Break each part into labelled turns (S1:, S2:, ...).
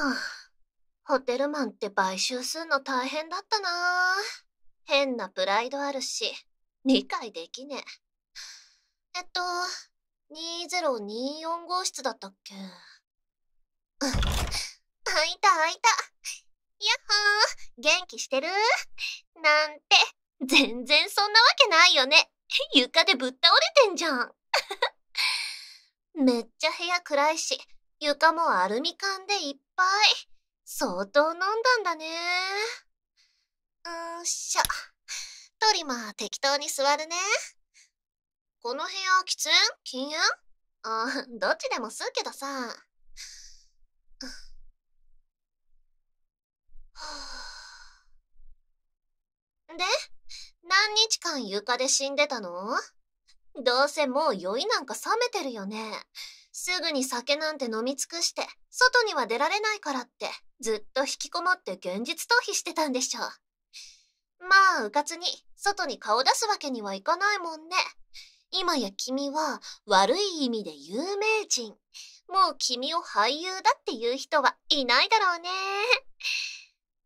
S1: はあ、ホテルマンって買収すんの大変だったな変なプライドあるし、理解できねえ。えっと、2 0 2 4号室だったっけ。あいたあいた。やっほー元気してるなんて、全然そんなわけないよね。床でぶっ倒れてんじゃん。めっちゃ部屋暗いし、床もアルミ缶でいっぱい。ぱい相当飲んだんだねうんしょトリマー適当に座るねこの部屋喫煙禁煙あどっちでも吸うけどさで何日間床で死んでたのどうせもう酔いなんか冷めてるよねすぐに酒なんて飲み尽くして、外には出られないからって、ずっと引きこもって現実逃避してたんでしょう。まあ、うかつに、外に顔出すわけにはいかないもんね。今や君は、悪い意味で有名人。もう君を俳優だっていう人はいないだろ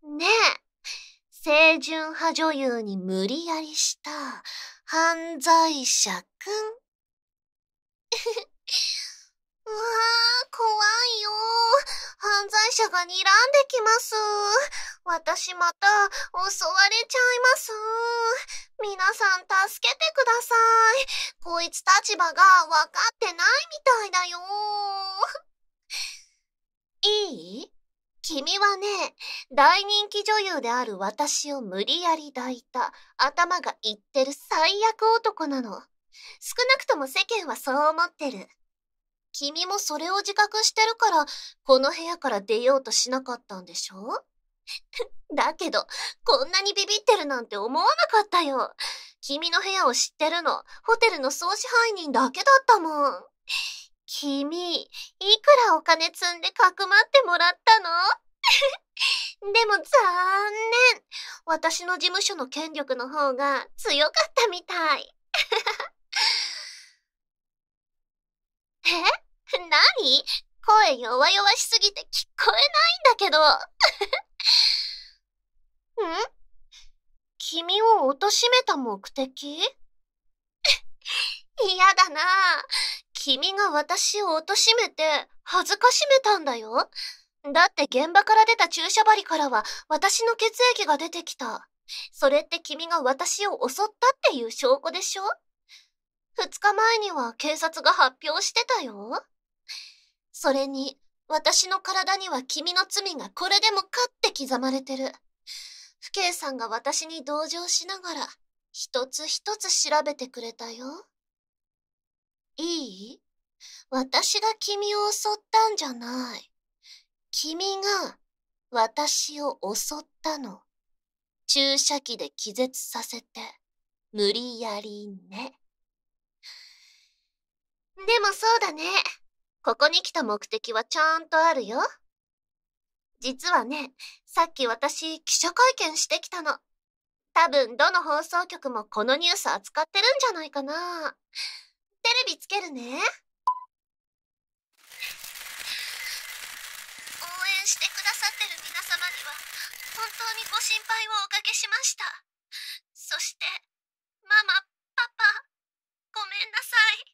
S1: うね。ねえ、清純派女優に無理やりした、犯罪者くん。わー、怖いよ犯罪者が睨んできます。私また襲われちゃいます。皆さん助けてください。こいつ立場が分かってないみたいだよ。いい君はね、大人気女優である私を無理やり抱いた頭がいってる最悪男なの。少なくとも世間はそう思ってる。君もそれを自覚してるから、この部屋から出ようとしなかったんでしょ だけど、こんなにビビってるなんて思わなかったよ。君の部屋を知ってるの、ホテルの総支配人だけだったもん。君、いくらお金積んでかくまってもらったの でも残念。私の事務所の権力の方が強かったみたい。え何声弱々しすぎて聞こえないんだけど。ん君を貶としめた目的 嫌だな君が私を貶としめて恥ずかしめたんだよ。だって現場から出た注射針からは私の血液が出てきた。それって君が私を襲ったっていう証拠でしょ二日前には警察が発表してたよ。それに、私の体には君の罪がこれでもかって刻まれてる。父兄さんが私に同情しながら、一つ一つ調べてくれたよ。いい私が君を襲ったんじゃない。君が私を襲ったの。注射器で気絶させて、無理やりね。でもそうだね。ここに来た目的はちゃんとあるよ。実はね、さっき私記者会見してきたの。多分どの放送局もこのニュース扱ってるんじゃないかな。テレビつけるね。応援してくださってる皆様には本当にご心配をおかけしました。そして、ママ、パパ、ごめんなさい。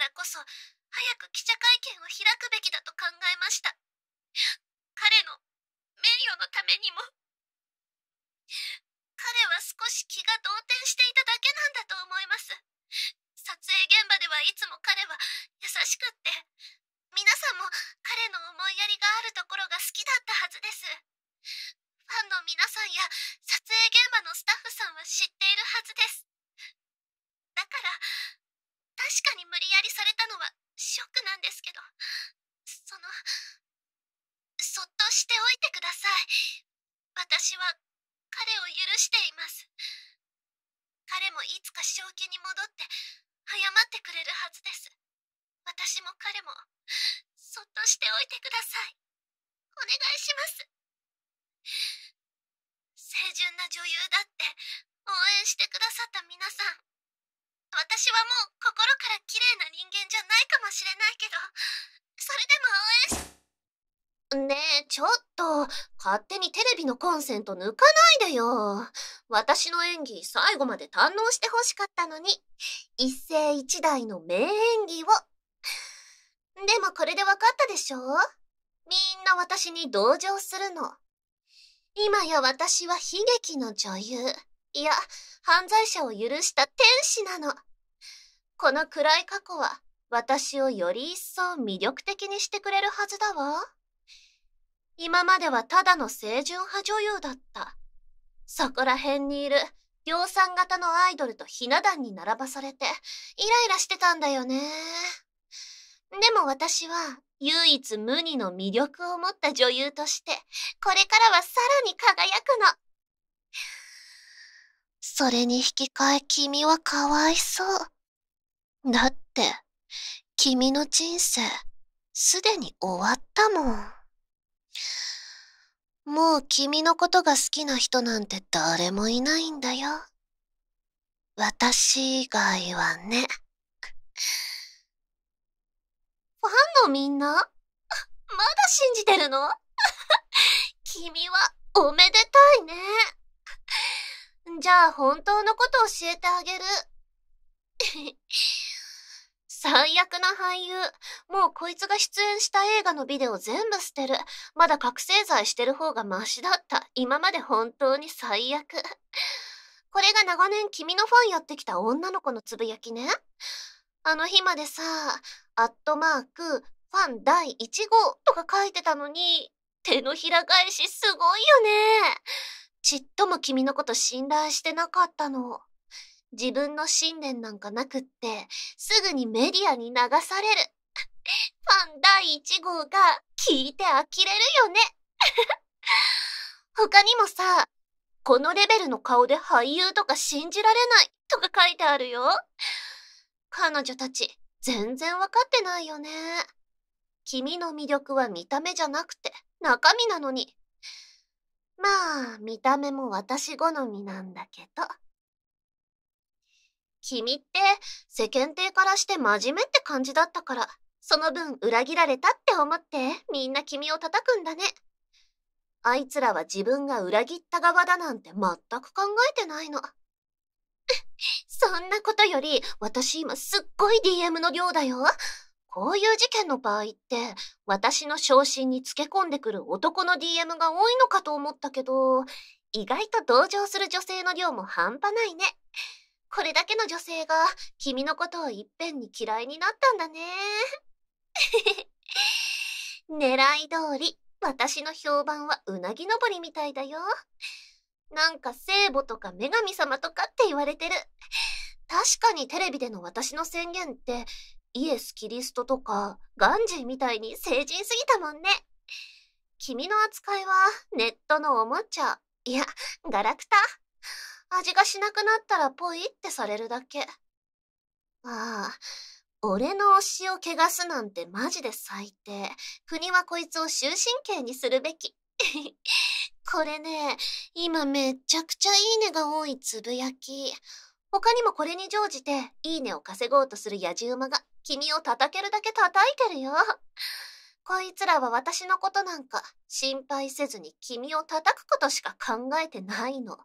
S1: からこそ早く記者会見を開くべきだと考えました彼の名誉のためにも彼は少し気が動転していただけなんだと思います撮影現場ではいつも彼は優しくって皆さんも彼の思いやりがあるところが好きだったはずですファンの皆さんや撮影現おいてくださいお願いします清純な女優だって応援してくださった皆さん私はもう心から綺麗な人間じゃないかもしれないけどそれでも応援しねえ、ちょっと、勝手にテレビのコンセント抜かないでよ。私の演技最後まで堪能してほしかったのに、一世一代の名演技をでもこれで分かったでしょみんな私に同情するの。今や私は悲劇の女優。いや、犯罪者を許した天使なの。この暗い過去は私をより一層魅力的にしてくれるはずだわ。今まではただの清純派女優だった。そこら辺にいる量産型のアイドルとひな壇に並ばされてイライラしてたんだよね。でも私は唯一無二の魅力を持った女優として、これからはさらに輝くの。それに引き換え君はかわいそう。だって、君の人生、すでに終わったもん。もう君のことが好きな人なんて誰もいないんだよ。私以外はね。ファンのみんな まだ信じてるの 君はおめでたいね。じゃあ本当のこと教えてあげる。最悪な俳優。もうこいつが出演した映画のビデオ全部捨てる。まだ覚醒剤してる方がマシだった。今まで本当に最悪。これが長年君のファンやってきた女の子のつぶやきね。あの日までさ、アットマーク、ファン第1号とか書いてたのに、手のひら返しすごいよね。ちっとも君のこと信頼してなかったの。自分の信念なんかなくって、すぐにメディアに流される。ファン第1号が聞いて呆れるよね。他にもさ、このレベルの顔で俳優とか信じられないとか書いてあるよ。彼女たち、全然わかってないよね。君の魅力は見た目じゃなくて、中身なのに。まあ、見た目も私好みなんだけど。君って世間体からして真面目って感じだったから、その分裏切られたって思ってみんな君を叩くんだね。あいつらは自分が裏切った側だなんて全く考えてないの。そんなことより、私今すっごい DM の量だよ。こういう事件の場合って、私の昇進につけ込んでくる男の DM が多いのかと思ったけど、意外と同情する女性の量も半端ないね。これだけの女性が君のことをいっぺんに嫌いになったんだね。狙い通り、私の評判はうなぎ登りみたいだよ。なんか聖母とか女神様とかって言われてる。確かにテレビでの私の宣言って、イエス・キリストとか、ガンジーみたいに成人すぎたもんね。君の扱いは、ネットのおもちゃ、いや、ガラクタ。味がしなくなったらぽいってされるだけ。ああ、俺の推しを汚すなんてマジで最低。国はこいつを終身刑にするべき。これね、今めっちゃくちゃいいねが多いつぶやき。他にもこれに乗じて、いいねを稼ごうとする野じ馬が、君を叩けるだけ叩いてるよ。こいつらは私のことなんか、心配せずに君を叩くことしか考えてないの。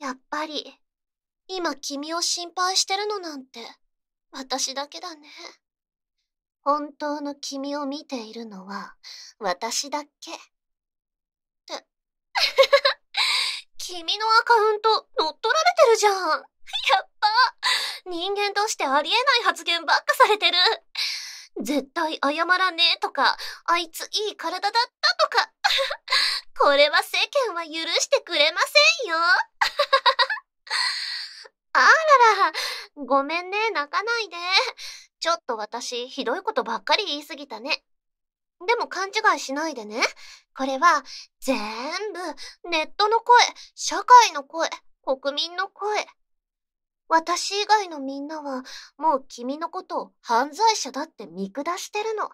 S1: やっぱり、今君を心配してるのなんて、私だけだね。本当の君を見ているのは私だけ。って、君のアカウント乗っ取られてるじゃん。やっぱ、人間としてありえない発言ばっかされてる。絶対謝らねえとか、あいついい体だったとか。これは世間は許してくれませんよ。あらら、ごめんね、泣かないで。ちょっと私、ひどいことばっかり言いすぎたね。でも勘違いしないでね。これは、全部、ネットの声、社会の声、国民の声。私以外のみんなは、もう君のことを犯罪者だって見下してるの。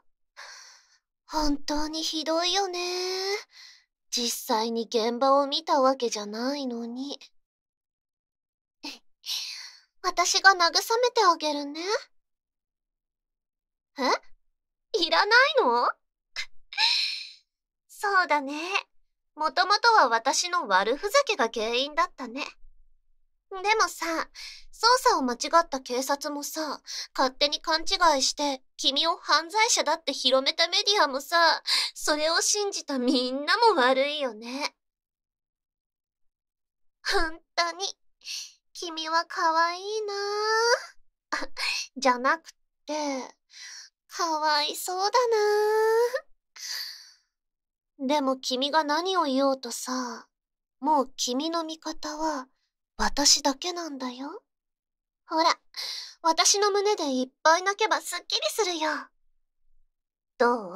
S1: 本当にひどいよね。実際に現場を見たわけじゃないのに。私が慰めてあげるね。えいらないの そうだね。もともとは私の悪ふざけが原因だったね。でもさ、捜査を間違った警察もさ、勝手に勘違いして、君を犯罪者だって広めたメディアもさ、それを信じたみんなも悪いよね。本当に、君は可愛いなぁ。じゃなくて、かわいそうだなでも君が何を言おうとさ、もう君の味方は私だけなんだよ。ほら、私の胸でいっぱい泣けばすっきりするよ。どう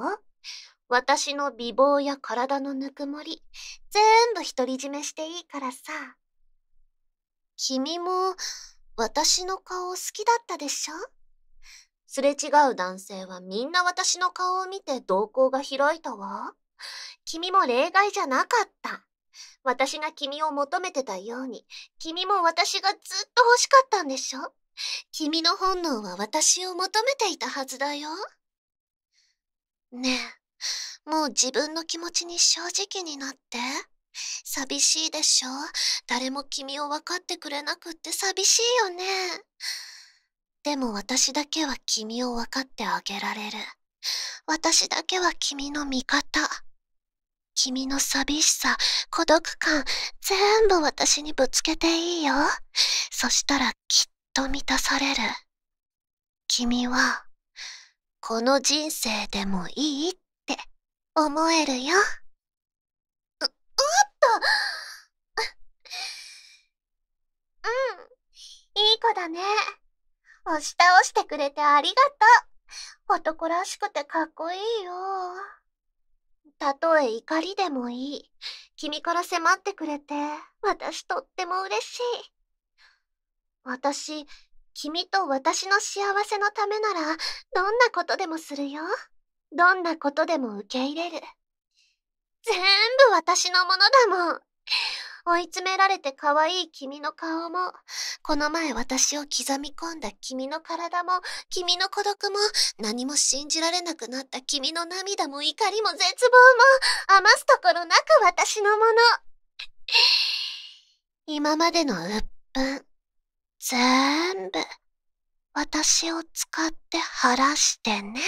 S1: 私の美貌や体のぬくもり、全部独り占めしていいからさ。君も、私の顔好きだったでしょすれ違う男性はみんな私の顔を見て瞳孔が開いたわ。君も例外じゃなかった。私が君を求めてたように、君も私がずっと欲しかったんでしょ君の本能は私を求めていたはずだよ。ねえ、もう自分の気持ちに正直になって。寂しいでしょ誰も君を分かってくれなくって寂しいよね。でも私だけは君を分かってあげられる私だけは君の味方君の寂しさ孤独感全部私にぶつけていいよそしたらきっと満たされる君はこの人生でもいいって思えるようおっとうんいい子だね。押し倒してくれてありがとう。男らしくてかっこいいよ。たとえ怒りでもいい。君から迫ってくれて、私とっても嬉しい。私、君と私の幸せのためなら、どんなことでもするよ。どんなことでも受け入れる。全部私のものだもん。追い詰められて可愛い君の顔も、この前私を刻み込んだ君の体も、君の孤独も、何も信じられなくなった君の涙も怒りも絶望も、余すところなく私のもの。今までの鬱憤、全部、私を使って晴らしてね。